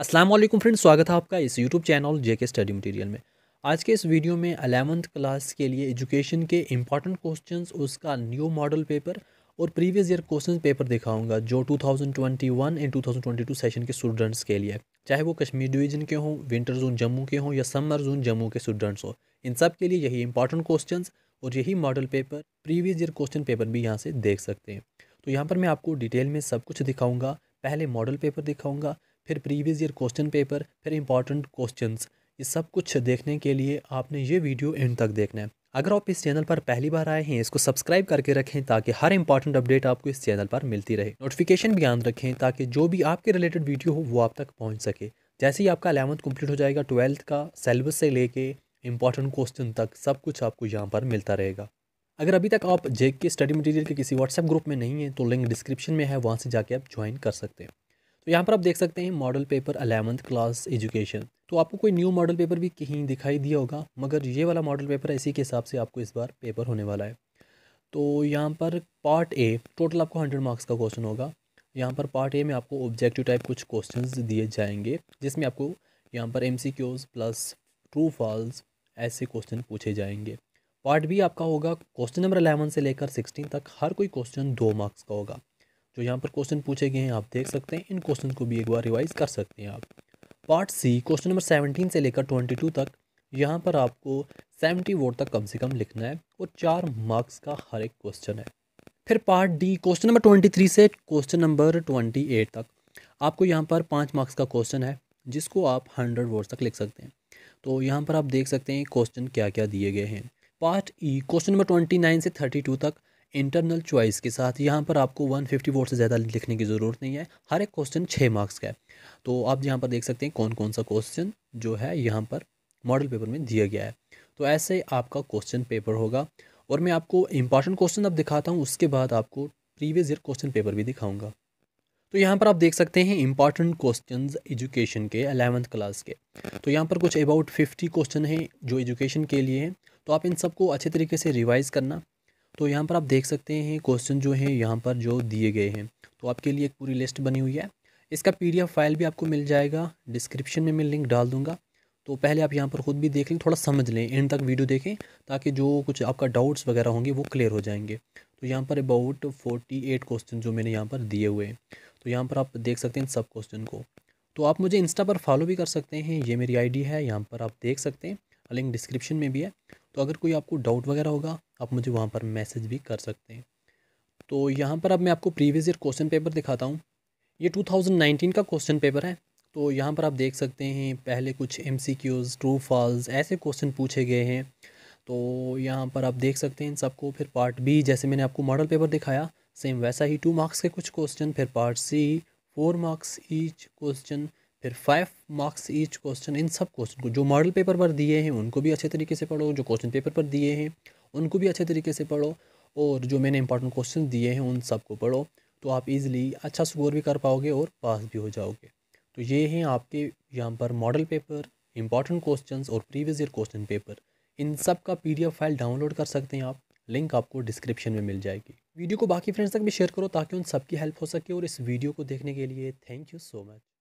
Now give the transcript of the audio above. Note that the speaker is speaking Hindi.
अस्सलाम वालेकुम फ्रेंड्स स्वागत है आपका इस YouTube channel JK study material में आज के इस वीडियो में अलेवंथ क्लास के लिए एजुकेशन के इंपॉर्टेंट क्वेश्चंस उसका न्यू मॉडल पेपर और प्रीवियस ईयर क्वेश्चन पेपर दिखाऊंगा जो 2021 एंड 2022 सेशन के स्टूडेंट्स के लिए चाहे वो कश्मीर डिवीजन के हों विंटर जोन जम्मू के हों या समर जोन जम्मू के स्टूडेंट्स हों इन सब के लिए यही इंपॉर्टेंट क्वेश्चन और यही model paper previous year question paper भी यहाँ से देख सकते हैं तो यहाँ पर मैं आपको डिटेल में सब कुछ दिखाऊँगा पहले मॉडल पेपर दिखाऊँगा फिर प्रीवियस ईयर क्वेश्चन पेपर फिर इंपॉर्टेंट क्वेश्चन ये सब कुछ देखने के लिए आपने ये वीडियो एंड तक देखना है अगर आप इस चैनल पर पहली बार आए हैं इसको सब्सक्राइब करके रखें ताकि हर इंपॉर्टेंट अपडेट आपको इस चैनल पर मिलती रहे नोटिफिकेशन भी ऑन रखें ताकि जो भी आपके रिलेटेड वीडियो हो वो आप तक पहुँच सके जैसे ही आपका अलेवंथ कम्प्लीट हो जाएगा ट्वेल्थ का सेलेबस से लेके इंपॉर्टेंट क्वेश्चन तक सब कुछ आपको यहाँ पर मिलता रहेगा अगर अभी तक आप जेक के स्टडी मटेरियल के किसी व्हाट्सएप ग्रुप में नहीं है तो लिंक डिस्क्रिप्शन में है वहाँ से जाके आप ज्वाइन कर सकते हैं तो यहाँ पर आप देख सकते हैं model paper eleventh class education तो आपको कोई न्यू मॉडल पेपर भी कहीं दिखाई दिया होगा मगर ये वाला मॉडल पेपर इसी के हिसाब से आपको इस बार पेपर होने वाला है तो यहाँ पर पार्ट ए टोटल आपको हंड्रेड मार्क्स का क्वेश्चन होगा यहाँ पर पार्ट ए में आपको ऑब्जेक्टिव टाइप कुछ क्वेश्चंस दिए जाएंगे जिसमें आपको यहाँ पर एम प्लस ट्रू फॉल्स ऐसे क्वेश्चन पूछे जाएंगे पार्ट बी आपका होगा क्वेश्चन नंबर अलेवन से लेकर सिक्सटीन तक हर कोई क्वेश्चन दो मार्क्स का होगा जो यहाँ पर क्वेश्चन पूछे गए हैं आप देख सकते हैं इन क्वेश्चन को भी एक बार रिवाइज कर सकते हैं आप part C question number seventeen से लेकर ट्वेंटी टू तक यहाँ पर आपको सेवेंटी वोट तक कम से कम लिखना है और चार मार्क्स का हर एक क्वेश्चन है फिर part D question number twenty three से क्वेश्चन नंबर ट्वेंटी एट तक आपको यहाँ पर पाँच मार्क्स का क्वेश्चन है जिसको आप हंड्रेड वोट तक लिख सकते हैं तो यहाँ पर आप देख सकते हैं क्वेश्चन क्या क्या दिए गए हैं part E question number twenty nine से थर्टी टू तक इंटरनल चॉइस के साथ यहाँ पर आपको 150 फिफ्टी वोट से ज़्यादा लिखने की ज़रूरत नहीं है हर एक क्वेश्चन छः मार्क्स का है तो आप यहाँ पर देख सकते हैं कौन कौन सा क्वेश्चन जो है यहाँ पर मॉडल पेपर में दिया गया है तो ऐसे आपका क्वेश्चन पेपर होगा और मैं आपको इंपॉर्टेंट क्वेश्चन अब दिखाता हूँ उसके बाद आपको प्रीवियस ईयर क्वेश्चन पेपर भी दिखाऊँगा तो यहाँ पर आप देख सकते हैं इंपॉर्टेंट क्वेश्चन एजुकेशन के अलेवंथ क्लास के तो यहाँ पर कुछ अबाउट फिफ्टी क्वेश्चन हैं जो एजुकेशन के लिए हैं तो आप इन सबको अच्छे तरीके से रिवाइज़ करना तो यहाँ पर आप देख सकते हैं क्वेश्चन जो है यहाँ पर जो दिए गए हैं तो आपके लिए एक पूरी लिस्ट बनी हुई है इसका पी फाइल भी आपको मिल जाएगा डिस्क्रिप्शन में मैं लिंक डाल दूँगा तो पहले आप यहाँ पर ख़ुद भी देख लें थोड़ा समझ लें एंड तक वीडियो देखें ताकि जो कुछ आपका डाउट्स वगैरह होंगे वो क्लियर हो जाएंगे तो यहाँ पर अबाउट फोर्टी एट क्वेश्चन जो मैंने यहाँ पर दिए हुए हैं तो यहाँ पर आप देख सकते हैं सब क्वेश्चन को तो आप मुझे इंस्टा पर फॉलो भी कर सकते हैं ये मेरी आईडी है यहाँ पर आप देख सकते हैं लिंक डिस्क्रिप्शन में भी है तो अगर कोई आपको डाउट वगैरह होगा आप मुझे वहाँ पर मैसेज भी कर सकते हैं तो यहाँ पर अब मैं आपको प्रीवियस ईयर क्वेश्चन पेपर दिखाता हूँ ये 2019 का क्वेश्चन पेपर है तो यहाँ पर आप देख सकते हैं पहले कुछ M C Qs true false ऐसे क्वेश्चन पूछे गए हैं तो यहाँ पर आप देख सकते हैं इन सबको फिर पार्ट बी जैसे मैंने आपको मॉडल पेपर दिखाया सेम वैसा ही टू मार्क्स के कुछ क्वेश्चन फिर part C four marks each question फिर फाइव मार्क्स ईच क्वेश्चन इन सब क्वेश्चन को जो मॉडल पेपर पर दिए हैं उनको भी अच्छे तरीके से पढ़ो जो क्वेश्चन पेपर पर दिए हैं उनको भी अच्छे तरीके से पढ़ो और जो मैंने इंपॉर्टेंट क्वेश्चन दिए हैं उन सबको पढ़ो तो आप इजीली अच्छा स्कोर भी कर पाओगे और पास भी हो जाओगे तो ये हैं आपके यहाँ पर मॉडल पेपर इंपॉर्टेंट क्वेश्चन और प्रीवियस ईयर क्वेश्चन पेपर इन सब का पी फाइल डाउनलोड कर सकते हैं आप लिंक आपको डिस्क्रिप्शन में मिल जाएगी वीडियो को बाकी फ्रेंड्स तक भी शेयर करो ताकि उन सबकी हेल्प हो सके और इस वीडियो को देखने के लिए थैंक यू सो मच